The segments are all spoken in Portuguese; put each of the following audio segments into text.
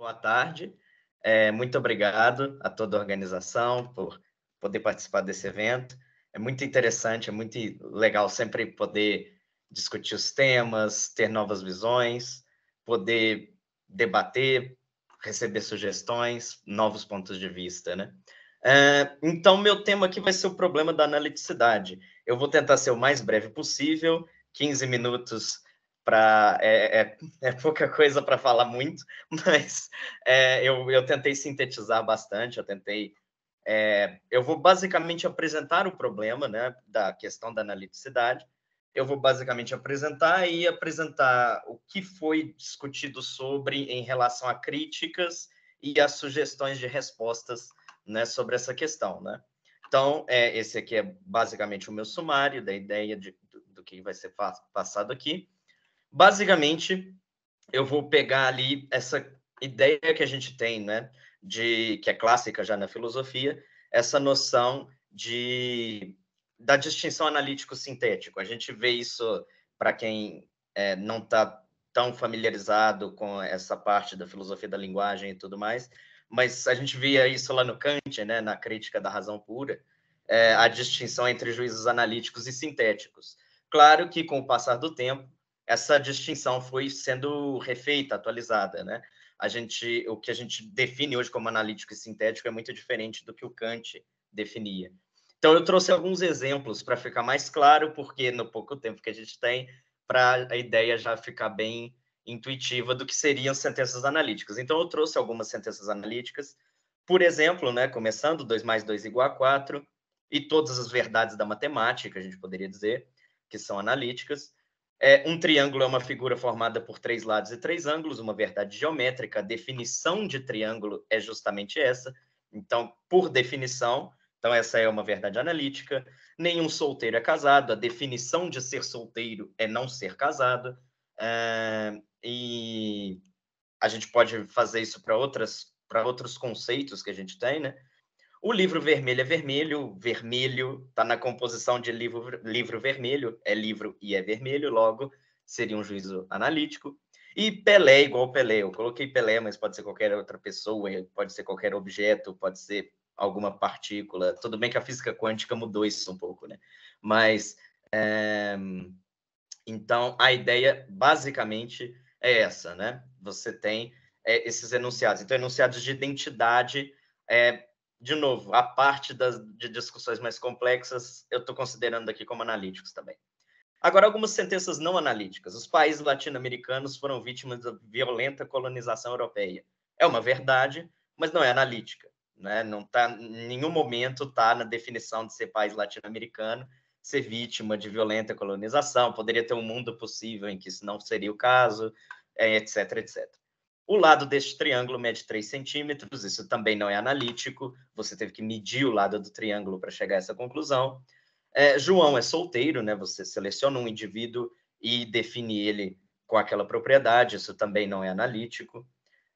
Boa tarde. É, muito obrigado a toda a organização por poder participar desse evento. É muito interessante, é muito legal sempre poder discutir os temas, ter novas visões, poder debater, receber sugestões, novos pontos de vista, né? É, então, meu tema aqui vai ser o problema da analiticidade. Eu vou tentar ser o mais breve possível, 15 minutos para é, é, é, pouca coisa para falar muito, mas é, eu, eu tentei sintetizar bastante, eu tentei é, eu vou basicamente apresentar o problema né, da questão da analiticidade, eu vou basicamente apresentar e apresentar o que foi discutido sobre em relação a críticas e as sugestões de respostas né, sobre essa questão. Né? Então, é, esse aqui é basicamente o meu sumário da ideia de, do, do que vai ser passado aqui basicamente, eu vou pegar ali essa ideia que a gente tem, né, de que é clássica já na filosofia, essa noção de da distinção analítico-sintético. A gente vê isso para quem é, não está tão familiarizado com essa parte da filosofia da linguagem e tudo mais, mas a gente via isso lá no Kant, né, na crítica da razão pura, é, a distinção entre juízos analíticos e sintéticos. Claro que com o passar do tempo essa distinção foi sendo refeita, atualizada, né? A gente, o que a gente define hoje como analítico e sintético é muito diferente do que o Kant definia. Então, eu trouxe alguns exemplos para ficar mais claro, porque no pouco tempo que a gente tem, para a ideia já ficar bem intuitiva do que seriam sentenças analíticas. Então, eu trouxe algumas sentenças analíticas, por exemplo, né, começando 2 mais 2 igual a 4, e todas as verdades da matemática, a gente poderia dizer, que são analíticas. É, um triângulo é uma figura formada por três lados e três ângulos, uma verdade geométrica. A definição de triângulo é justamente essa. Então, por definição, então essa é uma verdade analítica. Nenhum solteiro é casado. A definição de ser solteiro é não ser casado. É, e a gente pode fazer isso para outras para outros conceitos que a gente tem, né? O livro vermelho é vermelho, vermelho está na composição de livro, livro vermelho, é livro e é vermelho, logo seria um juízo analítico. E Pelé é igual Pelé, eu coloquei Pelé, mas pode ser qualquer outra pessoa, pode ser qualquer objeto, pode ser alguma partícula. Tudo bem que a física quântica mudou isso um pouco, né? Mas é... então a ideia basicamente é essa, né? Você tem é, esses enunciados. Então, enunciados de identidade é, de novo, a parte das, de discussões mais complexas eu estou considerando aqui como analíticos também. Agora, algumas sentenças não analíticas. Os países latino-americanos foram vítimas da violenta colonização europeia. É uma verdade, mas não é analítica. Né? Não tá, em nenhum momento está na definição de ser país latino-americano ser vítima de violenta colonização. Poderia ter um mundo possível em que isso não seria o caso, é, etc, etc. O lado deste triângulo mede 3 centímetros, isso também não é analítico, você teve que medir o lado do triângulo para chegar a essa conclusão. É, João é solteiro, né? Você seleciona um indivíduo e define ele com aquela propriedade, isso também não é analítico.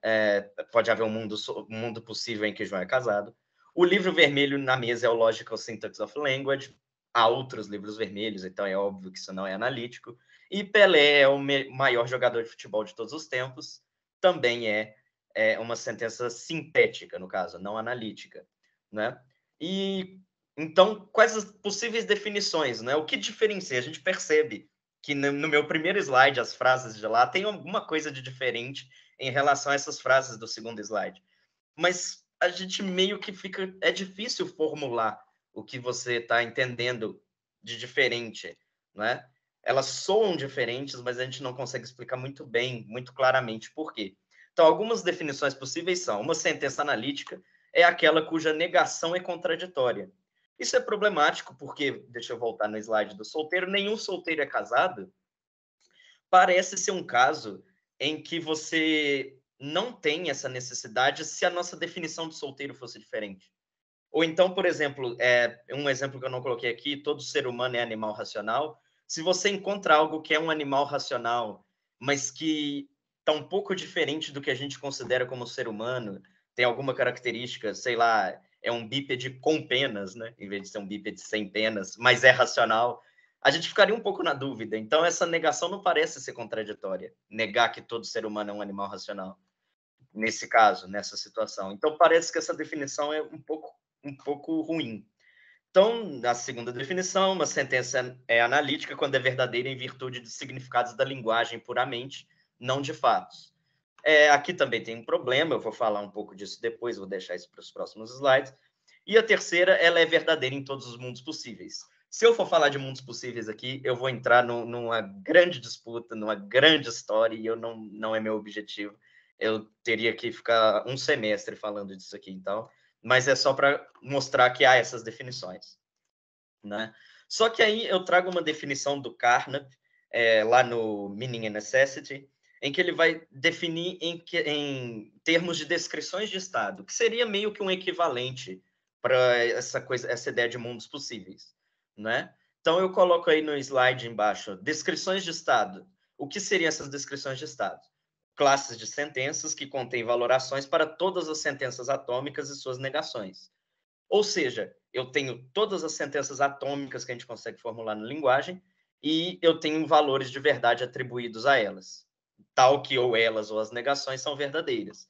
É, pode haver um mundo, um mundo possível em que João é casado. O livro vermelho na mesa é o Logical Syntax of Language. Há outros livros vermelhos, então é óbvio que isso não é analítico. E Pelé é o maior jogador de futebol de todos os tempos também é, é uma sentença sintética, no caso, não analítica. Né? E então, quais as possíveis definições? Né? O que diferencia? A gente percebe que no meu primeiro slide, as frases de lá, tem alguma coisa de diferente em relação a essas frases do segundo slide. Mas a gente meio que fica. É difícil formular o que você está entendendo de diferente, né? elas soam diferentes, mas a gente não consegue explicar muito bem, muito claramente por quê. Então, algumas definições possíveis são: uma sentença analítica é aquela cuja negação é contraditória. Isso é problemático porque, deixa eu voltar no slide do solteiro, nenhum solteiro é casado. Parece ser um caso em que você não tem essa necessidade se a nossa definição de solteiro fosse diferente. Ou então, por exemplo, é, um exemplo que eu não coloquei aqui, todo ser humano é animal racional, se você encontra algo que é um animal racional, mas que está um pouco diferente do que a gente considera como ser humano, tem alguma característica, sei lá, é um bípede com penas, né? Em vez de ser um bípede sem penas, mas é racional. A gente ficaria um pouco na dúvida. Então, essa negação não parece ser contraditória. Negar que todo ser humano é um animal racional. Nesse caso, nessa situação. Então, parece que essa definição é um pouco, um pouco ruim. Então, na segunda definição, uma sentença é analítica quando é verdadeira em virtude dos significados da linguagem puramente, não de fatos. É, aqui também tem um problema, eu vou falar um pouco disso depois, vou deixar isso para os próximos slides. E a terceira, ela é verdadeira em todos os mundos possíveis. Se eu for falar de mundos possíveis aqui, eu vou entrar no, numa grande disputa, numa grande história, e eu não, não é meu objetivo. Eu teria que ficar um semestre falando disso aqui, então mas é só para mostrar que há essas definições. Né? Só que aí eu trago uma definição do Carnap, é, lá no Meaning and Necessity, em que ele vai definir em, que, em termos de descrições de estado, que seria meio que um equivalente para essa coisa, essa ideia de mundos possíveis, né? Então eu coloco aí no slide embaixo descrições de estado. O que seriam essas descrições de estado? classes de sentenças que contêm valorações para todas as sentenças atômicas e suas negações. Ou seja, eu tenho todas as sentenças atômicas que a gente consegue formular na linguagem e eu tenho valores de verdade atribuídos a elas, tal que ou elas ou as negações são verdadeiras.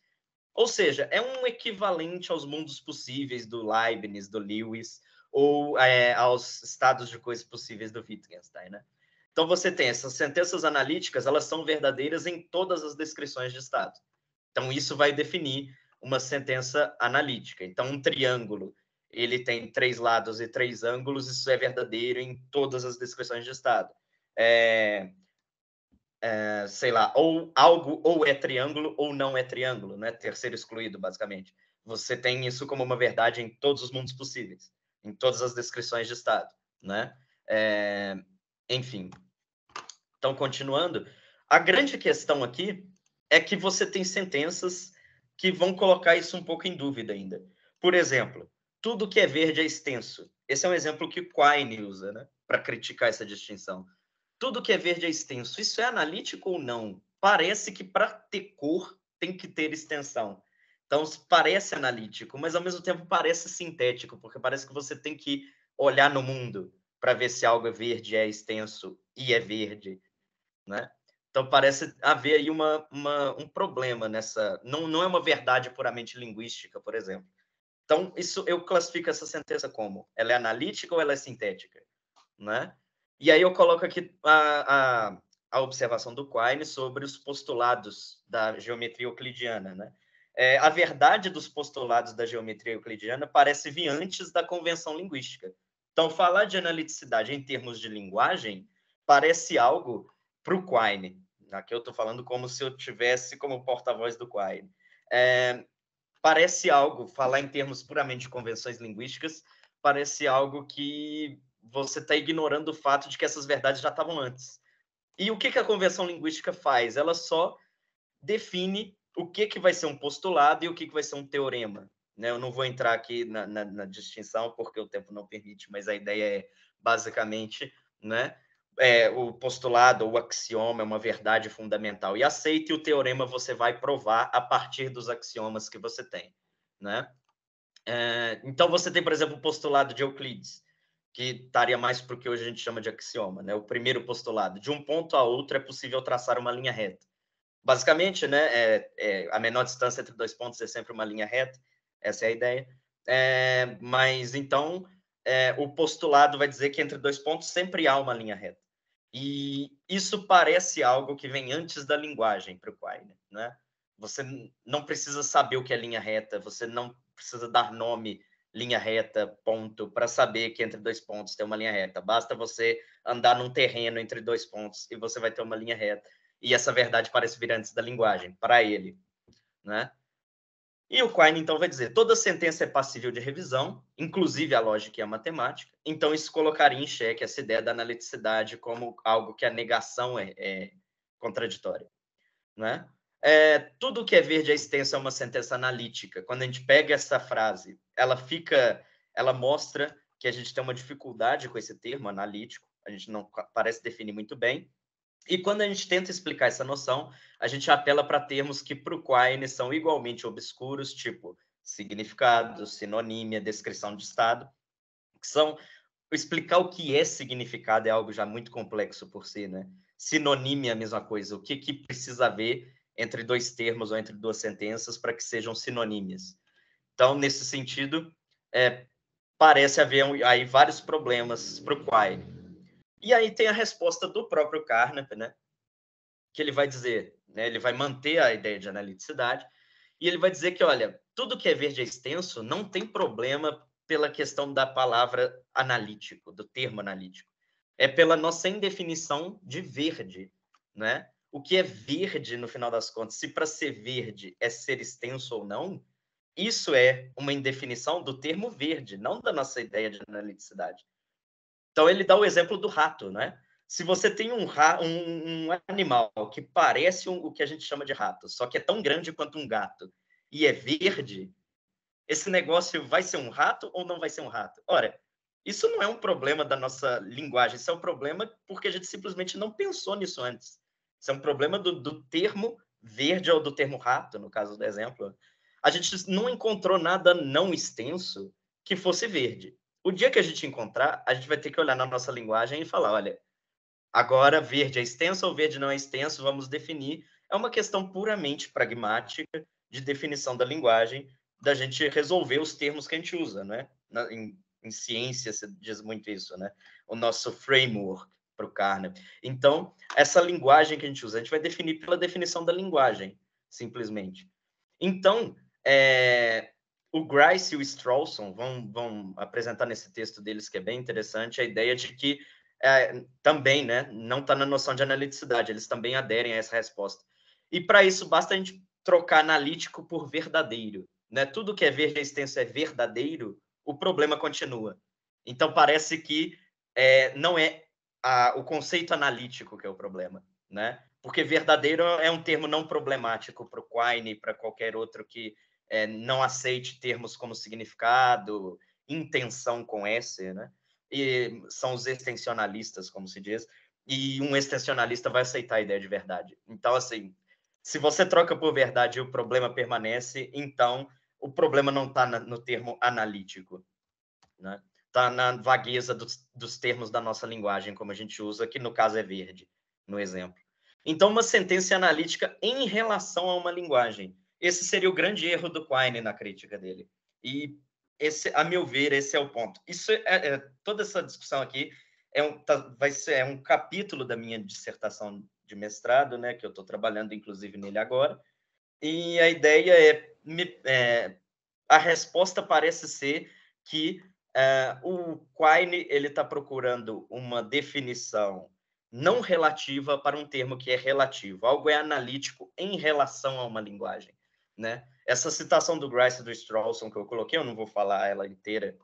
Ou seja, é um equivalente aos mundos possíveis do Leibniz, do Lewis, ou é, aos estados de coisas possíveis do Wittgenstein, né? Então você tem essas sentenças analíticas, elas são verdadeiras em todas as descrições de estado. Então isso vai definir uma sentença analítica. Então um triângulo, ele tem três lados e três ângulos, isso é verdadeiro em todas as descrições de estado. É, é, sei lá, ou algo ou é triângulo ou não é triângulo, né? Terceiro excluído, basicamente. Você tem isso como uma verdade em todos os mundos possíveis, em todas as descrições de estado, né? É, enfim. Então, continuando, a grande questão aqui é que você tem sentenças que vão colocar isso um pouco em dúvida ainda. Por exemplo, tudo que é verde é extenso. Esse é um exemplo que Quine usa, né, para criticar essa distinção. Tudo que é verde é extenso. Isso é analítico ou não? Parece que para ter cor tem que ter extensão. Então parece analítico, mas ao mesmo tempo parece sintético, porque parece que você tem que olhar no mundo para ver se algo é verde é extenso e é verde, né? Então parece haver aí uma, uma, um problema nessa, não, não é uma verdade puramente linguística, por exemplo. Então isso eu classifico essa sentença como ela é analítica ou ela é sintética, né? E aí eu coloco aqui a, a, a observação do Quine sobre os postulados da geometria euclidiana, né? É, a verdade dos postulados da geometria euclidiana parece vir antes da convenção linguística. Então, falar de analiticidade em termos de linguagem parece algo para o Quine. Aqui eu estou falando como se eu tivesse como porta-voz do Quine. É, parece algo, falar em termos puramente de convenções linguísticas, parece algo que você está ignorando o fato de que essas verdades já estavam antes. E o que, que a convenção linguística faz? Ela só define o que, que vai ser um postulado e o que, que vai ser um teorema. Né? Eu não vou entrar aqui na, na, na distinção porque o tempo não permite, mas a ideia é basicamente, né? É, o postulado o axioma é uma verdade fundamental e aceite o teorema você vai provar a partir dos axiomas que você tem. Né? É, então, você tem, por exemplo, o postulado de Euclides, que estaria mais para o que hoje a gente chama de axioma, né? o primeiro postulado. De um ponto a outro é possível traçar uma linha reta. Basicamente, né, é, é a menor distância entre dois pontos é sempre uma linha reta, essa é a ideia. É, mas então é, o postulado vai dizer que entre dois pontos sempre há uma linha reta. E isso parece algo que vem antes da linguagem para o Quine, né? Você não precisa saber o que é linha reta, você não precisa dar nome linha reta, ponto, para saber que entre dois pontos tem uma linha reta. Basta você andar num terreno entre dois pontos e você vai ter uma linha reta. E essa verdade parece vir antes da linguagem, para ele, né? E o Quine, então, vai dizer: toda sentença é passível de revisão, inclusive a lógica e a matemática. Então, isso colocaria em xeque essa ideia da analiticidade como algo que a negação é, é contraditória. Né? É, tudo que é verde é extenso é uma sentença analítica. Quando a gente pega essa frase, ela fica, ela mostra que a gente tem uma dificuldade com esse termo analítico, a gente não parece definir muito bem, e quando a gente tenta explicar essa noção, a gente apela para termos que para o Quine são igualmente obscuros, tipo significado, sinonímia, descrição de estado, que são explicar o que é significado é algo já muito complexo por si, né? Sinonímia é a mesma coisa, o que que precisa haver entre dois termos ou entre duas sentenças para que sejam sinonímias. Então, nesse sentido, é, parece haver aí vários problemas para o Quine e aí tem a resposta do próprio Carnap, né? Que ele vai dizer, né? Ele vai manter a ideia de analiticidade e ele vai dizer que, olha, tudo que é verde é extenso não tem problema pela questão da palavra analítico, do termo analítico. É pela nossa indefinição de verde, né? O que é verde, no final das contas, se para ser verde é ser extenso ou não, isso é uma indefinição do termo verde, não da nossa ideia de analiticidade. Então ele dá o exemplo do rato, né? Se você tem um, um, um animal que parece um, o que a gente chama de rato, só que é tão grande quanto um gato e é verde, esse negócio vai ser um rato ou não vai ser um rato? Ora, isso não é um problema da nossa linguagem, isso é um problema porque a gente simplesmente não pensou nisso antes. Isso é um problema do, do termo verde ou do termo rato, no caso do exemplo. A gente não encontrou nada não extenso que fosse verde. O dia que a gente encontrar, a gente vai ter que olhar na nossa linguagem e falar, olha, agora verde é extenso ou verde não é extenso, vamos definir. É uma questão puramente pragmática de definição da linguagem, da gente resolver os termos que a gente usa, né? Na, em, em ciência se diz muito isso, né? O nosso framework para o Carnap. Então, essa linguagem que a gente usa, a gente vai definir pela definição da linguagem, simplesmente. Então, é, o Grice e o Strawson vão, vão apresentar nesse texto deles, que é bem interessante, a ideia de que é, também né, não está na noção de analiticidade, eles também aderem a essa resposta. E para isso, basta a gente trocar analítico por verdadeiro. Né? Tudo que é verde é extenso é verdadeiro, o problema continua. Então, parece que é, não é a, o conceito analítico que é o problema, né? Porque verdadeiro é um termo não problemático para o Quine, para qualquer outro que é, não aceite termos como significado, intenção com S, né? E são os extensionalistas, como se diz, e um extensionalista vai aceitar a ideia de verdade. Então, assim, se você troca por verdade e o problema permanece, então o problema não está no termo analítico, né? Está na vagueza dos, dos termos da nossa linguagem, como a gente usa, que no caso é verde, no exemplo. Então, uma sentença analítica em relação a uma linguagem esse seria o grande erro do Quine na crítica dele. E, esse, a meu ver, esse é o ponto. Isso é, é toda essa discussão aqui é um, tá, vai ser é um capítulo da minha dissertação de mestrado, né, que eu estou trabalhando, inclusive, nele agora. E a ideia é, me, é a resposta parece ser que uh, o Quine ele está procurando uma definição não relativa para um termo que é relativo. Algo é analítico em relação a uma linguagem né? Essa citação do Grice do Strawson que eu coloquei, eu não vou falar ela inteira,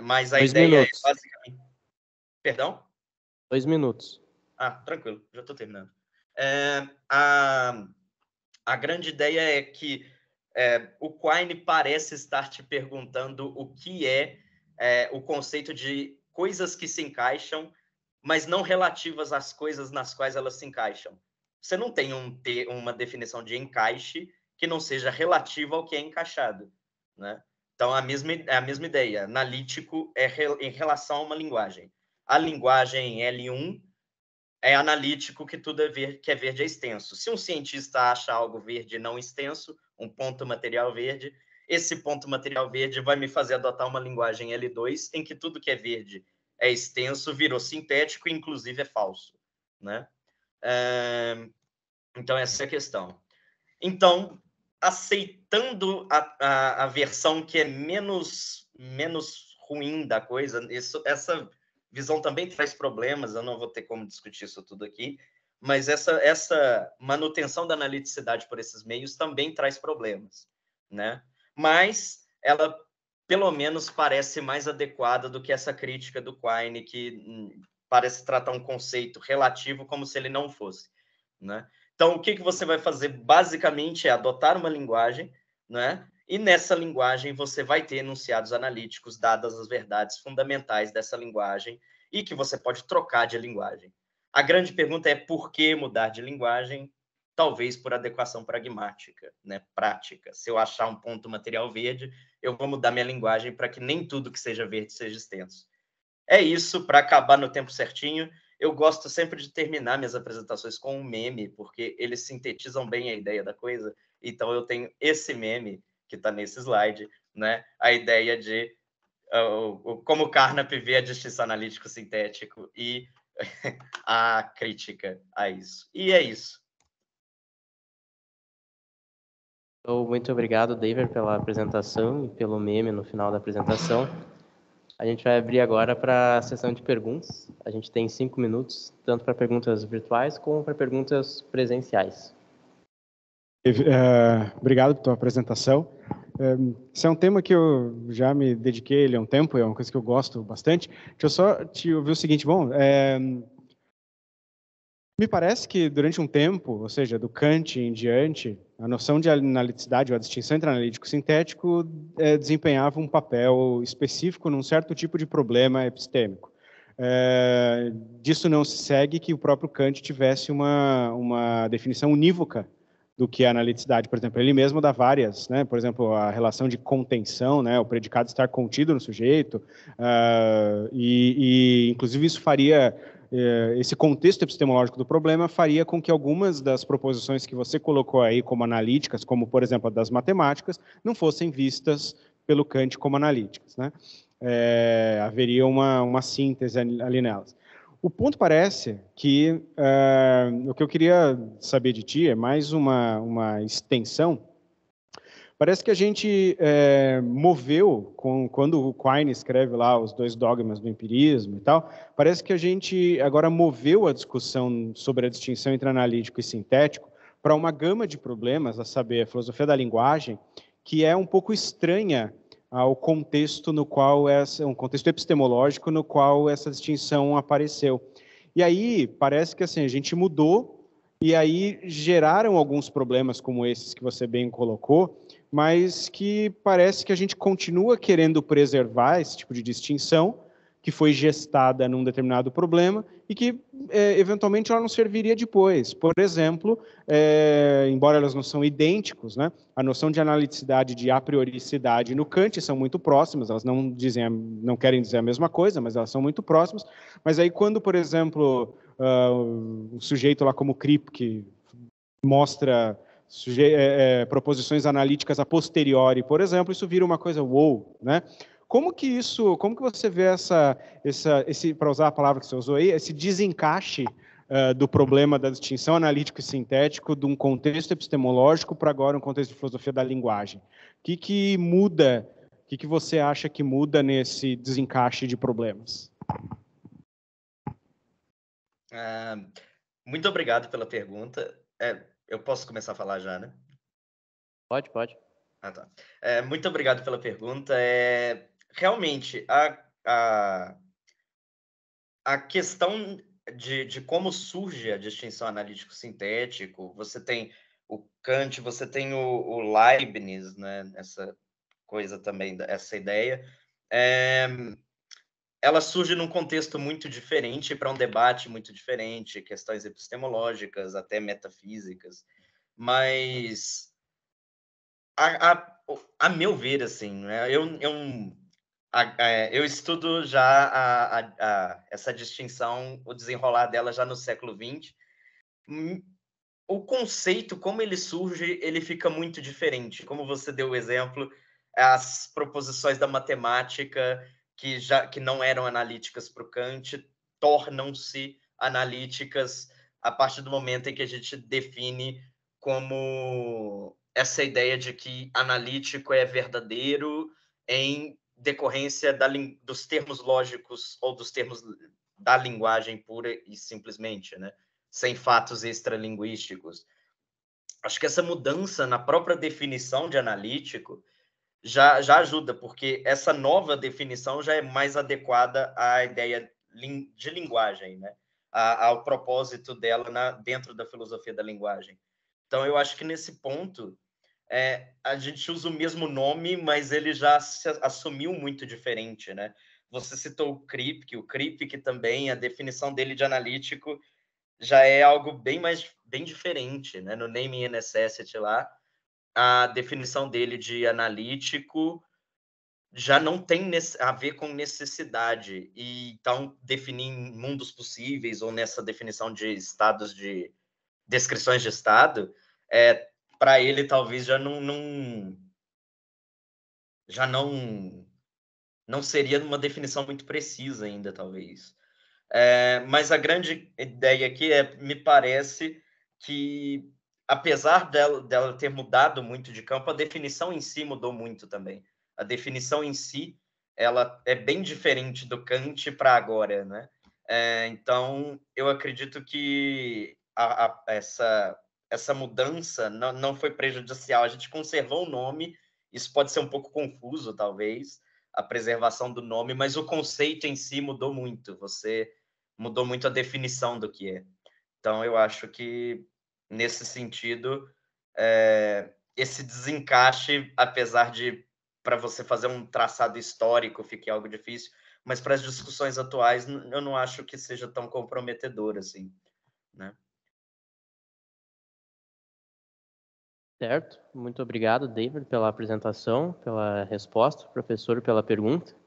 mas a Dois ideia é minutos. é basicamente. Perdão? Dois minutos. Ah, tranquilo, já estou terminando. É, a, a grande ideia é que é, o Quine parece estar te perguntando o que é, é, o conceito de coisas que se encaixam, mas não relativas às coisas nas quais elas se encaixam. Você não tem um, uma definição de encaixe, que não seja relativa ao que é encaixado, né? Então, a mesma, é a mesma ideia. Analítico é re, em relação a uma linguagem. A linguagem L1 é analítico, que tudo é ver, que é verde é extenso. Se um cientista acha algo verde não extenso, um ponto material verde, esse ponto material verde vai me fazer adotar uma linguagem L2, em que tudo que é verde é extenso, virou sintético e, inclusive, é falso. Né? É... Então, essa é a questão. Então, aceitando a, a, a, versão que é menos menos ruim da coisa. Isso, essa visão também traz problemas. Eu não vou ter como discutir isso tudo aqui, mas essa essa manutenção da analiticidade por esses meios também traz problemas, né? Mas ela pelo menos parece mais adequada do que essa crítica do Quine que hum, parece tratar um conceito relativo como se ele não fosse, né? Então, o que, que você vai fazer basicamente é adotar uma linguagem, né? E nessa linguagem você vai ter enunciados analíticos, dadas as verdades fundamentais dessa linguagem e que você pode trocar de linguagem. A grande pergunta é por que mudar de linguagem? Talvez por adequação pragmática, né? prática. Se eu achar um ponto material verde, eu vou mudar minha linguagem para que nem tudo que seja verde seja extenso. É isso, para acabar no tempo certinho. Eu gosto sempre de terminar minhas apresentações com um meme, porque eles sintetizam bem a ideia da coisa. Então, eu tenho esse meme que está nesse slide, né? A ideia de uh, como o Carnap vê a distinção analítico-sintético e a crítica a isso. E é isso. Então, muito obrigado, David, pela apresentação e pelo meme no final da apresentação. A gente vai abrir agora para a sessão de perguntas. A gente tem cinco minutos, tanto para perguntas virtuais como para perguntas presenciais. Uh, obrigado pela tua apresentação. Eh, esse é um tema que eu já me dediquei ele há é um tempo, é uma coisa que eu gosto bastante. Deixa eu só te ouvir o seguinte, bom, é, me parece que durante um tempo, ou seja, do Kant em diante, a noção de analiticidade, ou a distinção entre analítico e sintético, é, desempenhava um papel específico num certo tipo de problema epistêmico. É, disso não se segue que o próprio Kant tivesse uma, uma definição unívoca do que é analiticidade. Por exemplo, ele mesmo dá várias, né? por exemplo, a relação de contenção, né? o predicado estar contido no sujeito, uh, e, e inclusive isso faria é, esse contexto epistemológico do problema faria com que algumas das proposições que você colocou aí como analíticas, como por exemplo a das matemáticas, não fossem vistas pelo Kant como analíticas. Né? É, haveria uma, uma síntese ali nelas. O ponto parece que uh, o que eu queria saber de ti é mais uma, uma extensão Parece que a gente é, moveu, com, quando o Quine escreve lá os dois dogmas do empirismo e tal, parece que a gente agora moveu a discussão sobre a distinção entre analítico e sintético para uma gama de problemas, a saber, a filosofia da linguagem, que é um pouco estranha ao contexto no qual essa, um contexto epistemológico no qual essa distinção apareceu. E aí parece que assim a gente mudou e aí geraram alguns problemas como esses que você bem colocou, mas que parece que a gente continua querendo preservar esse tipo de distinção que foi gestada num determinado problema e que é, eventualmente ela não serviria depois. Por exemplo, é, embora elas não são idênticos, né, a noção de analiticidade de a prioricidade no Kant são muito próximas, elas não dizem, não querem dizer a mesma coisa, mas elas são muito próximas. Mas aí quando, por exemplo, uh, ah, um sujeito lá como Krip, que mostra é, é, proposições analíticas a posteriori, por exemplo, isso vira uma coisa wow, né? Como que isso, como que você vê essa, essa esse, para usar a palavra que você usou aí, esse desencaixe uh, do problema da distinção analítico e sintético de um contexto epistemológico para agora um contexto de filosofia da linguagem? O que, que muda, o que, que você acha que muda nesse desencaixe de problemas? Uh, muito obrigado pela pergunta. É, eu posso começar a falar já, né? Pode, pode. Ah, tá. É, muito obrigado pela pergunta. É, realmente, a, a, a questão de, de como surge a distinção analítico-sintético, você tem o Kant, você tem o, o Leibniz, né? Essa coisa também, essa ideia. É, ela surge num contexto muito diferente para um debate muito diferente, questões epistemológicas, até metafísicas, mas a, a, a meu ver, assim, né? eu, eu, a, eu estudo já a, essa distinção, o desenrolar dela já no século XX. Hum, o conceito, como ele surge, ele fica muito diferente. Como você deu o exemplo, as proposições da matemática que já que não eram analíticas para o Kant tornam-se analíticas a partir do momento em que a gente define como essa ideia de que analítico é verdadeiro em decorrência da, dos termos lógicos ou dos termos da linguagem pura e simplesmente, né? sem fatos extralinguísticos. Acho que essa mudança na própria definição de analítico já, já ajuda, porque essa nova definição já é mais adequada à ideia de linguagem, né? A, ao propósito dela na, dentro da filosofia da linguagem. Então, eu acho que nesse ponto, é, a gente usa o mesmo nome, mas ele já se assumiu muito diferente, né? Você citou o Kripke, o Kripke também, a definição dele de analítico já é algo bem mais bem diferente, né? No naming necessity lá, a definição dele de analítico já não tem a ver com necessidade e então definir mundos possíveis ou nessa definição de estados de descrições de estado é para ele talvez já não, não já não não seria uma definição muito precisa ainda talvez é, mas a grande ideia aqui é me parece que apesar dela, dela ter mudado muito de campo, a definição em si mudou muito também. A definição em si, ela é bem diferente do Kant para agora, né? É, então, eu acredito que a, a, essa, essa mudança não, não foi prejudicial. A gente conservou o nome, isso pode ser um pouco confuso, talvez, a preservação do nome, mas o conceito em si mudou muito. Você mudou muito a definição do que é. Então, eu acho que nesse sentido, é, esse desencaixe, apesar de para você fazer um traçado histórico fique algo difícil, mas para as discussões atuais eu não acho que seja tão comprometedor assim, né? Certo, muito obrigado, David, pela apresentação, pela resposta, professor, pela pergunta.